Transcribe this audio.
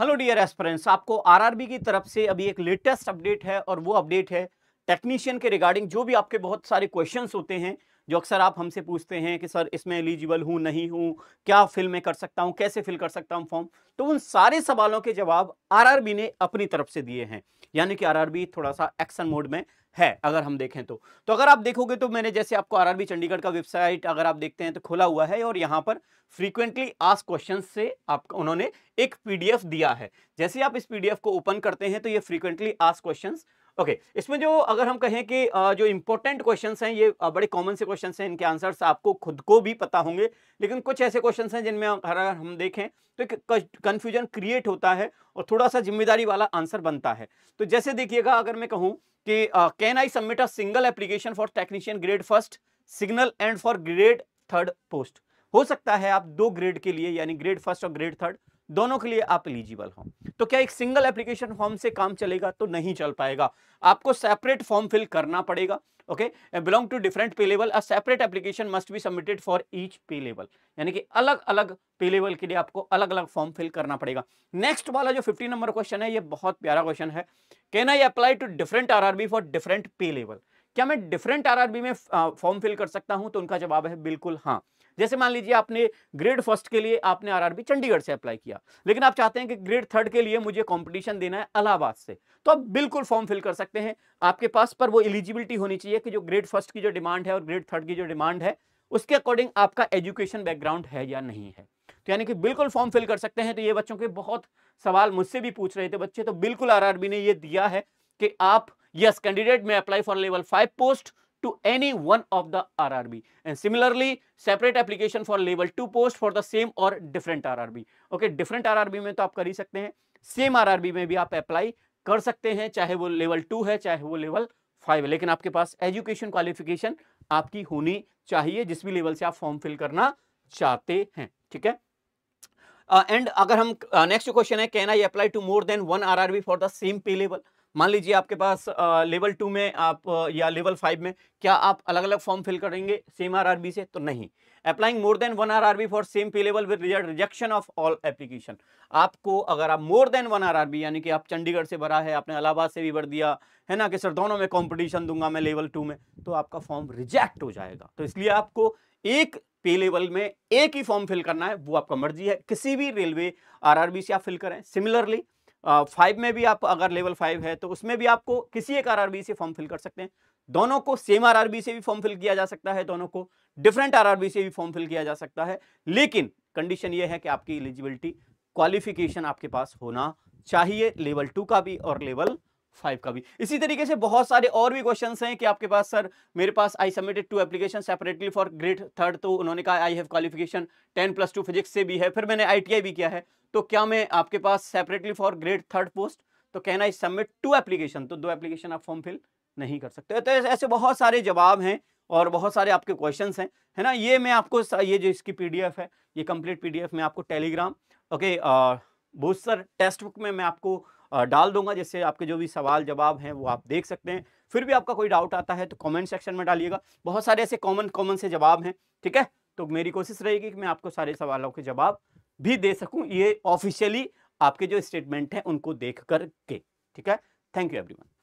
Hello dear aspirants आपको RRB की तरफ से अभी एक लेटेस्ट अपडेट है और वो अपडेट है टेक्नीशियन के रिगार्डिंग जो भी आपके बहुत सारे क्वेश्चंस होते हैं जो अक्सर आप हमसे पूछते हैं कि सर इसमें एलिजिबल हूँ नहीं हूँ क्या फिल में कर सकता हूँ कैसे फिल कर सकता हूँ फॉर्म तो उन सारे सवालों के जवाब आर ने अपनी तरफ से दिए हैं यानी कि आर थोड़ा सा एक्शन मोड में है अगर हम देखें तो तो अगर आप देखोगे तो मैंने जैसे आपको आरआरबी चंडीगढ़ का वेबसाइट अगर आप देखते हैं तो खुला हुआ है और यहाँ पर फ्रीक्वेंटली आज क्वेश्चन से आपको उन्होंने एक पीडीएफ दिया है जैसे आप इस पीडीएफ को ओपन करते हैं तो ये फ्रीक्वेंटली आज क्वेश्चन ओके okay, इसमें जो अगर हम कहें कि जो इंपॉर्टेंट क्वेश्चंस हैं ये बड़े कॉमन से क्वेश्चंस हैं इनके आंसर्स आपको खुद को भी पता होंगे लेकिन कुछ ऐसे क्वेश्चंस हैं जिनमें अगर हम देखें तो कन्फ्यूजन क्रिएट होता है और थोड़ा सा जिम्मेदारी वाला आंसर बनता है तो जैसे देखिएगा अगर मैं कहूँ कि can I submit a single application for technician grade first signal and for grade third post हो सकता है आप दो ग्रेड के लिए यानी ग्रेड फर्स्ट और ग्रेड थर्ड दोनों के लिए आप एलिजिबल हो तो क्या एक सिंगल एप्लीकेशन फॉर्म से काम चलेगा तो नहीं चल पाएगा आपको सेपरेट फॉर्म फिल करना पड़ेगा okay belong to different pay level a separate application must be submitted for each pay level यानी कि अलग अलग पे लेवल के लिए आपको अलग अलग फॉर्म फिल करना पड़ेगा नेक्स्ट वाला जो फिफ्टी नंबर क्वेश्चन है ये बहुत प्यारा क्वेश्चन है can I apply to different RRB for different pay level क्या मैं डिफरेंट आरआरबी में फॉर्म फिल कर सकता हूं तो उनका जवाब है बिल्कुल हाँ जैसे मान लीजिए आपने ग्रेड फर्स्ट के लिए आपने आरआरबी चंडीगढ़ से अप्लाई किया लेकिन आप चाहते हैं कि ग्रेड थर्ड के लिए मुझे कॉम्पिटिशन देना है अलाहाबाद से तो आप बिल्कुल फॉर्म फिल कर सकते हैं आपके पास पर वो एलिजिबिलिटी होनी चाहिए कि जो ग्रेड फर्स्ट की जो डिमांड है और ग्रेड थर्ड की जो डिमांड है उसके अकॉर्डिंग आपका एजुकेशन बैकग्राउंड है या नहीं है तो यानी कि बिल्कुल फॉर्म फिल कर सकते हैं तो ये बच्चों के बहुत सवाल मुझसे भी पूछ रहे थे बच्चे तो बिल्कुल आरआरबी ने ये दिया है कि आप यस कैंडिडेट में apply for level five post to any one of the RRB. And similarly, separate application for level two post for the same or different RRB. Okay, different RRB में तो आप कर ही सकते हैं same RRB में भी आप apply कर सकते हैं चाहे वो level टू है चाहे वो level फाइव है लेकिन आपके पास education qualification आपकी होनी चाहिए जिस भी level से आप form fill करना चाहते हैं ठीक है एंड uh, अगर हम नेक्स्ट uh, क्वेश्चन है can I apply to more than one RRB for the same pay level मान लीजिए आपके पास लेवल टू में आप या लेवल फाइव में क्या आप अलग अलग फॉर्म फिल करेंगे सेम बी से तो नहीं applying more than one RRB for same pay level with rejection of all application आपको अगर आप मोर देन वन बी यानी कि आप चंडीगढ़ से भरा है आपने इलाहाबाद से भी भर दिया है ना कि सर दोनों में कॉम्पिटिशन दूंगा मैं लेवल टू में तो आपका फॉर्म रिजेक्ट हो जाएगा तो इसलिए आपको एक पे लेवल में एक ही फॉर्म फिल करना है वो आपका मर्जी है किसी भी रेलवे आरआरबी से आप फिल करें सिमिलरली फाइव में भी आप अगर लेवल फाइव है तो उसमें भी आपको किसी एक आर से फॉर्म फिल कर सकते हैं दोनों को सेम आर से भी फॉर्म फिल किया जा सकता है दोनों को डिफरेंट आर से भी फॉर्म फिल किया जा सकता है लेकिन कंडीशन ये है कि आपकी एलिजिबिलिटी क्वालिफिकेशन आपके पास होना चाहिए लेवल टू का भी और लेवल फाइव का भी इसी तरीके से बहुत सारे और भी क्वेश्चन हैं कि आपके पास सर मेरे पास I submitted two application separately for grade third तो उन्होंने कहा I have qualification ten plus two physics से भी है फिर मैंने आई भी किया है तो क्या मैं आपके पास separately for grade third post तो can I submit two application तो दो एप्लीकेशन आप फॉर्म फिल नहीं कर सकते तो ऐसे बहुत सारे जवाब हैं और बहुत सारे आपके क्वेश्चन हैं है ना ये मैं आपको ये जो इसकी पी है ये कंप्लीट पी में आपको Telegram okay booster text book में मैं आपको डाल दूंगा जिससे आपके जो भी सवाल जवाब हैं वो आप देख सकते हैं फिर भी आपका कोई डाउट आता है तो कमेंट सेक्शन में डालिएगा बहुत सारे ऐसे कॉमन कॉमन से जवाब हैं ठीक है तो मेरी कोशिश रहेगी कि मैं आपको सारे सवालों के जवाब भी दे सकूँ ये ऑफिशियली आपके जो स्टेटमेंट हैं उनको देख कर के ठीक है थैंक यू एवरी